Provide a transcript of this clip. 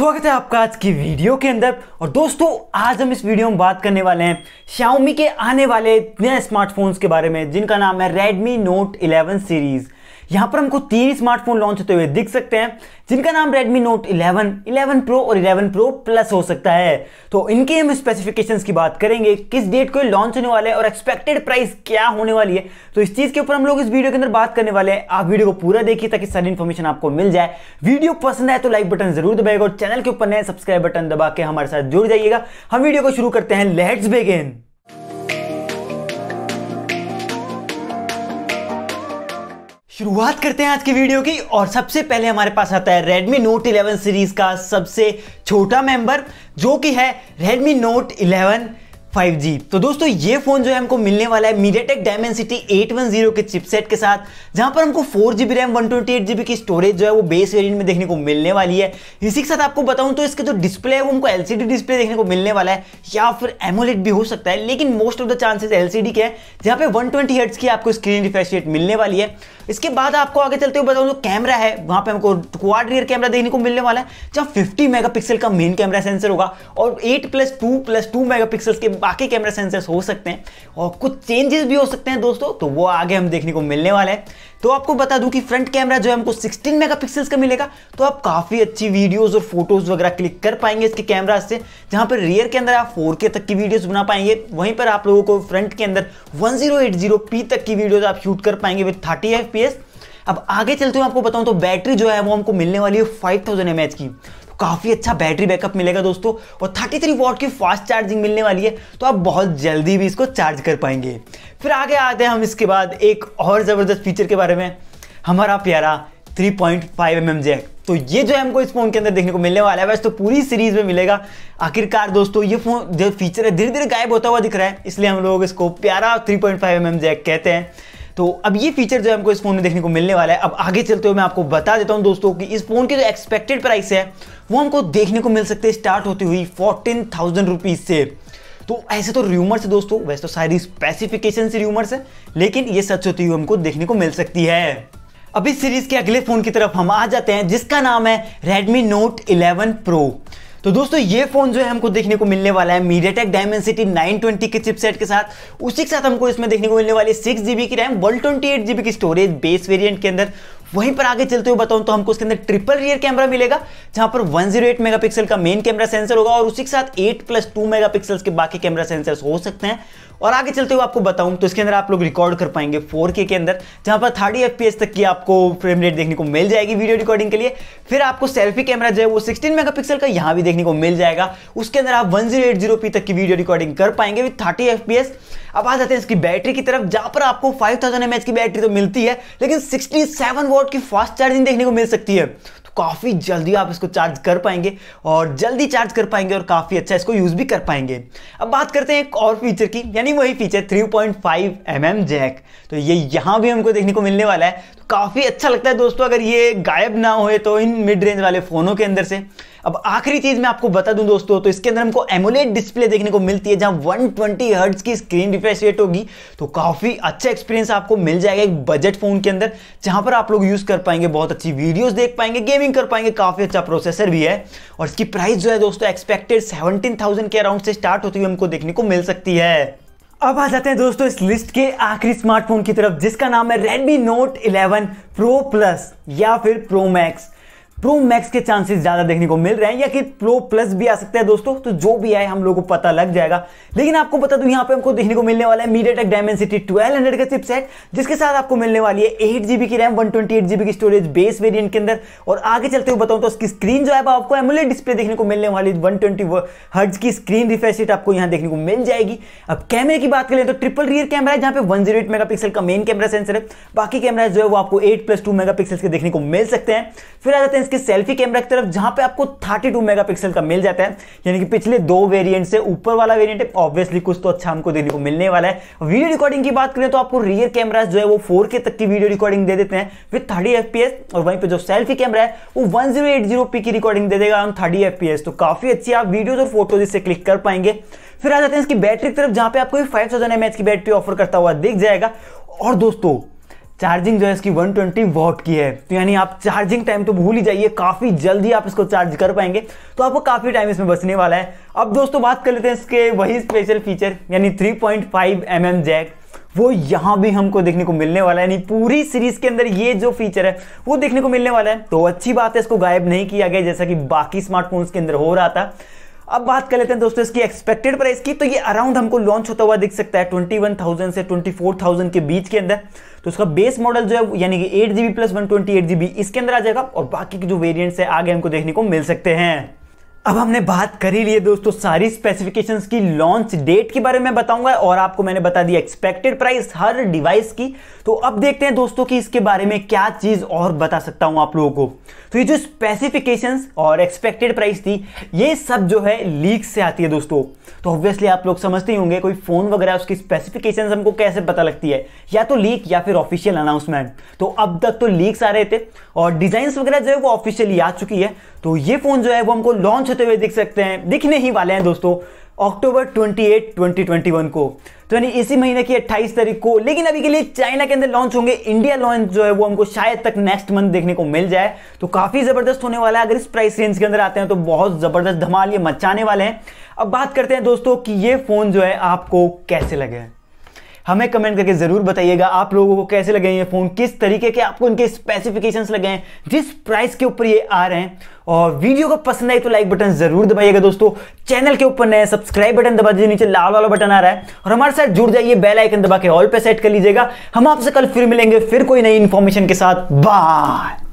स्वागत है आपका आज की वीडियो के अंदर और दोस्तों आज हम इस वीडियो में बात करने वाले हैं Xiaomi के आने वाले नए स्मार्टफोन्स के बारे में जिनका नाम है Redmi Note 11 सीरीज़ यहां पर हमको तीन स्मार्टफोन लॉन्च होते हुए दिख सकते हैं जिनका नाम Redmi Note 11, 11 Pro और 11 Pro Plus हो सकता है तो इनके हम स्पेसिफिकेशंस की बात करेंगे किस डेट को लॉन्च होने वाले हैं और एक्सपेक्टेड प्राइस क्या होने वाली है तो इस चीज़ के ऊपर हम लोग इस वीडियो के अंदर बात करने वाले हैं आप वीडियो को पूरा देखिए ताकि सारी इन्फॉर्मेशन आपको मिल जाए वीडियो पसंद आए तो लाइक बटन जरूर दबाएगा और चैनल के ऊपर नए सब्सक्राइब बटन दबा के हमारे साथ जुड़ जाइएगा हम वीडियो को शुरू करते हैं लेट्स बेगेन शुरुआत करते हैं आज की वीडियो की और सबसे पहले हमारे पास आता है Redmi Note 11 सीरीज का सबसे छोटा मेंबर जो कि है Redmi Note 5G तो दोस्तों ये फोन जो है हमको मिलने वाला है मीडियाटेक डायमेंसिटी 810 के चिपसेट के साथ जहां पर हमको 4GB रैम 128GB की स्टोरेज जो है वो बेस वेरिएंट में देखने को मिलने वाली है इसी के साथ आपको बताऊं तो इसके जो तो डिस्प्ले है वो हमको एलसीडी डिस्प्ले देखने को मिलने वाला है या फिर एमोलेट भी हो सकता है लेकिन most of the chances LCD के हैं जहां पे वन ट्वेंटी की आपको स्क्रीन रिफ्रेश रेट मिलने वाली है इसके बाद आपको आगे चलते हुए बताऊं जो तो कैमरा है वहां पे हमको क्वाड रियर कैमरा देखने को मिलने वाला है जहां 50 मेगापिक्सल का मेन कैमरा सेंसर होगा और 8 प्लस टू प्लस 2 मेगापिक्सल्स के बाकी कैमरा सेंसर्स हो सकते हैं और कुछ चेंजेस भी हो सकते हैं दोस्तों तो वो आगे हम देखने को मिलने वाला है तो आपको बता दूं कि फ्रंट कैमरा जो है हमको 16 मेगापिक्सल्स का मिलेगा तो आप काफ़ी अच्छी वीडियोस और फोटोज वगैरह क्लिक कर पाएंगे इसके कैमरा से जहां पर रियर के अंदर आप 4K तक की वीडियोस बना पाएंगे वहीं पर आप लोगों को फ्रंट के अंदर 1080p तक की वीडियोस आप शूट कर पाएंगे विद 30 fps अब आगे चलते हुए आपको बताऊं तो बैटरी जो है वो हमको मिलने वाली है 5000 mAh की काफ़ी अच्छा बैटरी बैकअप मिलेगा दोस्तों और 33 थ्री वॉट की फास्ट चार्जिंग मिलने वाली है तो आप बहुत जल्दी भी इसको चार्ज कर पाएंगे फिर आगे आते हैं हम इसके बाद एक और ज़बरदस्त फीचर के बारे में हमारा प्यारा 3.5 पॉइंट mm जैक तो ये जो है हमको इस फोन के अंदर देखने को मिलने वाला है वैसे तो पूरी सीरीज में मिलेगा आखिरकार दोस्तों ये फोन जो फीचर है धीरे धीरे गायब होता हुआ दिख रहा है इसलिए हम लोग इसको प्यारा 3.5 पॉइंट mm जैक कहते हैं तो अब ये फीचर जो है हमको इस फोन में देखने को मिलने वाला है अब आगे चलते हुए मैं आपको बता देता हूँ दोस्तों कि इस फोन की जो एक्सपेक्टेड प्राइस है वो हमको देखने को मिल सकते हैं स्टार्ट होती हुई फोर्टीन थाउजेंड रुपीज़ से तो ऐसे तो र्यूमर्स है दोस्तों वैसे तो सारी स्पेसिफिकेशन से र्यूमर्स है लेकिन ये सच होती हुई हमको देखने को मिल सकती है अब इस सीरीज के अगले फोन की तरफ हम आ जाते हैं जिसका नाम है Redmi Note 11 Pro तो दोस्तों ये फोन जो है हमको देखने को मिलने वाला है मीडिया टेक डायमेंसिटी नाइन के चिपसेट के साथ उसी के साथ हमको इसमें देखने को मिलने वाली सिक्स जीबी की RAM one twenty eight GB की स्टोरेज बेस वेरिएंट के अंदर वहीं पर आगे चलते हुए बताऊं तो हमको उसके अंदर ट्रिपल रियर कैमरा मिलेगा जहां पर 108 मेगापिक्सल का मेन कैमरा सेंसर होगा और उसी के साथ 8 प्लस टू मेगा के बाकी कैमरा सेंसर्स हो सकते हैं और आगे चलते हुए आपको बताऊं तो इसके अंदर आप लोग रिकॉर्ड कर पाएंगे 4K के अंदर जहां पर थर्टी एफ तक की आपको फ्रेम रेट देखने को मिल जाएगी वीडियो रिकॉर्डिंग के लिए फिर आपको सेल्फी कैमरा जो है वो सिक्सटीन मेगा का यहां भी देखने को मिल जाएगा उसके अंदर आप वन तक की वीडियो रिकॉर्डिंग कर पाएंगे विथ थर्टी एफ अब आ जाते हैं इसकी बैटरी की तरफ जहां पर आपको 5000 थाउजेंड की बैटरी तो मिलती है लेकिन 67 वोट की फास्ट चार्जिंग देखने को मिल सकती है काफ़ी जल्दी आप इसको चार्ज कर पाएंगे और जल्दी चार्ज कर पाएंगे और काफ़ी अच्छा इसको यूज़ भी कर पाएंगे अब बात करते हैं एक और फीचर की यानी वही फीचर 3.5 पॉइंट mm जैक तो ये यहाँ भी हमको देखने को मिलने वाला है काफ़ी अच्छा लगता है दोस्तों अगर ये गायब ना हो तो इन मिड रेंज वाले फ़ोनों के अंदर से अब आखिरी चीज़ मैं आपको बता दूं दोस्तों तो इसके अंदर हमको एमोलेट डिस्प्ले देखने को मिलती है जहां 120 ट्वेंटी हर्ट्स की स्क्रीन रिफ्रेश रेट होगी तो काफ़ी अच्छा एक्सपीरियंस आपको मिल जाएगा एक बजट फ़ोन के अंदर जहां पर आप लोग यूज़ कर पाएंगे बहुत अच्छी वीडियोस देख पाएंगे गेमिंग कर पाएंगे काफ़ी अच्छा प्रोसेसर भी है और इसकी प्राइस जो है दोस्तों एक्सपेक्टेड सेवनटीन के अराउंड से स्टार्ट होती हुई हमको देखने को मिल सकती है अब आ जाते हैं दोस्तों इस लिस्ट के आखिरी स्मार्टफोन की तरफ जिसका नाम है Redmi Note 11 Pro Plus या फिर Pro Max प्रो मैक्स के चांसेस ज्यादा देखने को मिल रहे हैं या कि प्रो प्लस भी आ सकता है दोस्तों तो जो भी आए हम लोगों को पता लग जाएगा लेकिन आपको बता दूं यहाँ पे हमको देखने को मिलने वाला है MediaTek Dimensity twelve hundred का चिपसेट जिसके साथ आपको मिलने वाली है एट जीबी की RAM one twenty eight GB की स्टोरेज बेस वेरियंट के अंदर और आगे चलते हुए बताऊँ तो उसकी स्क्रीन जो है आपको एमुलेट डिस्प्ले देखने को मिलने वाली वन ट्वेंटी हर्ज की स्क्रीन रिफेसिट आपको यहाँ देखने को मिल जाएगी अब कैमरे की बात करें तो ट्रिपल रियर कैमरा है जहाँ पे one zero eight megapixel का मेन कैमरा सेंसर है बाकी कैमरा जो है वो आपको एट प्लस टू मेगा के देखने को मिल सकते हैं फिर आ जाते हैं इसके सेल्फी कैमरा की तरफ जहां पे आपको 32 मेगापिक्सल का मिल जाता है यानी कि पिछले दो वेरिएंट से ऊपर वाला वेरिएंट है ऑब्वियसली कुछ तो अच्छा हमको देने को मिलने वाला है वीडियो रिकॉर्डिंग की बात करें तो आपको रियर कैमरा जो है वो फोर तक की वीडियो रिकॉर्डिंग दे देते हैं विथ थर्टी एफ और वहीं पर जो सेल्फी कैमरा है वो वन की रिकॉर्डिंग दे देगा ऑन थर्टी एफ तो काफी अच्छी आप वीडियोज और फोटोज इससे क्लिक कर पाएंगे फिर आ जाते हैं इसकी बैटरी की तरफ जहां पे आपको 5000 एमएच की बैटरी ऑफर करता हुआ दिख जाएगा और दोस्तों चार्जिंग जो है इसकी 120 ट्वेंटी वॉट की है तो यानी आप चार्जिंग टाइम तो भूल ही जाइए काफ़ी जल्दी आप इसको चार्ज कर पाएंगे तो आपको काफ़ी टाइम इसमें बचने वाला है अब दोस्तों बात कर लेते हैं इसके वही स्पेशल फीचर यानी 3.5 पॉइंट mm जैक वो यहां भी हमको देखने को मिलने वाला है यानी पूरी सीरीज के अंदर ये जो फीचर है वो देखने को मिलने वाला है तो अच्छी बात है इसको गायब नहीं किया गया जैसा कि बाकी स्मार्टफोन्स के अंदर हो रहा था अब बात कर लेते हैं दोस्तों इसकी एक्सपेक्टेड प्राइस की तो ये अराउंड हमको लॉन्च होता हुआ दिख सकता है 21,000 से 24,000 के बीच के अंदर तो उसका बेस मॉडल जो है यानी कि eight GB plus one twenty eight GB इसके अंदर आ जाएगा और बाकी के जो वेरियंट्स है आगे हमको देखने को मिल सकते हैं अब हमने बात कर ही ली है दोस्तों सारी स्पेसिफिकेशंस की लॉन्च डेट के बारे में बताऊंगा और आपको मैंने बता दी एक्सपेक्टेड प्राइस हर डिवाइस की तो अब देखते हैं दोस्तों कि इसके बारे में क्या चीज़ और बता सकता हूं आप लोगों को तो ये जो स्पेसिफिकेशंस और एक्सपेक्टेड प्राइस थी ये सब जो है लीक से आती है दोस्तों तो ऑब्वियसली आप लोग समझते ही होंगे कोई फ़ोन वगैरह उसकी स्पेसिफिकेशन हमको कैसे पता लगती है या तो लीक या फिर ऑफिशियल अनाउंसमेंट तो अब तक तो लीक्स आ रहे थे और डिजाइन वगैरह जो है वो ऑफिशियली आ चुकी है तो ये फ़ोन जो है वो हमको लॉन्च होते हुए दिख सकते हैं दिखने ही वाले हैं दोस्तों अक्टूबर 28, 2021 को तो यानी इसी महीने की 28 तारीख को लेकिन अभी के लिए चाइना के अंदर लॉन्च होंगे इंडिया लॉन्च जो है वो हमको शायद तक नेक्स्ट मंथ देखने को मिल जाए तो काफी जबरदस्त होने वाला है अगर इस प्राइस रेंज के अंदर आते हैं तो बहुत जबरदस्त धमाल ये मचाने वाले हैं अब बात करते हैं दोस्तों कि ये फोन जो है आपको कैसे लगे हैं हमें कमेंट करके ज़रूर बताइएगा आप लोगों को कैसे लगे ये फ़ोन किस तरीके के आपको इनके स्पेसिफिकेशंस लगे हैं जिस प्राइस के ऊपर ये आ रहे हैं और वीडियो को पसंद आए तो लाइक बटन ज़रूर दबाइएगा दोस्तों चैनल के ऊपर नए सब्सक्राइब बटन दबा दीजिए नीचे लाल वाला बटन आ रहा है और हमारे साथ जुड़ जाइए बेल आइकन दबा के ऑल पे सेट कर लीजिएगा हम आपसे कल फिर मिलेंगे फिर कोई नई इन्फॉर्मेशन के साथ बाय